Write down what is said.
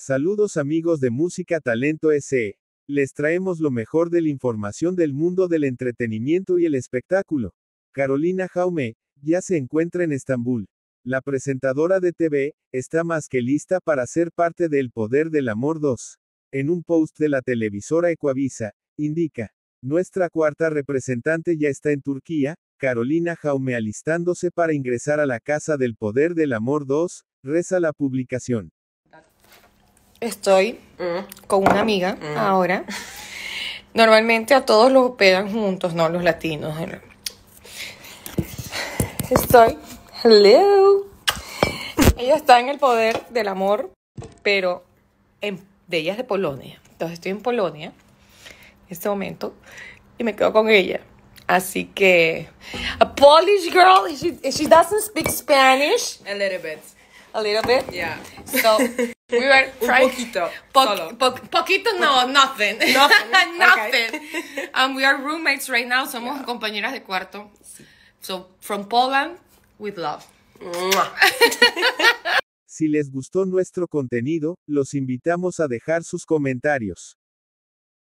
Saludos amigos de Música Talento SE. Les traemos lo mejor de la información del mundo del entretenimiento y el espectáculo. Carolina Jaume, ya se encuentra en Estambul. La presentadora de TV, está más que lista para ser parte del Poder del Amor 2. En un post de la televisora Ecuavisa, indica, nuestra cuarta representante ya está en Turquía, Carolina Jaume alistándose para ingresar a la Casa del Poder del Amor 2, reza la publicación estoy mm. con una amiga mm. ahora. Normalmente a todos los operan juntos, ¿no? Los latinos. Estoy. Hello. Ella está en el poder del amor, pero de ella es de Polonia. Entonces estoy en Polonia en este momento y me quedo con ella. Así que, a Polish girl, she, she doesn't speak Spanish. A little bit. A little bit? Yeah. So, We were trying. Un poquito. poquito, no, nothing. nothing. nothing. And we are roommates right now. Somos compañeras de cuarto. So, from Poland, with love. si les gustó nuestro contenido, los invitamos a dejar sus comentarios.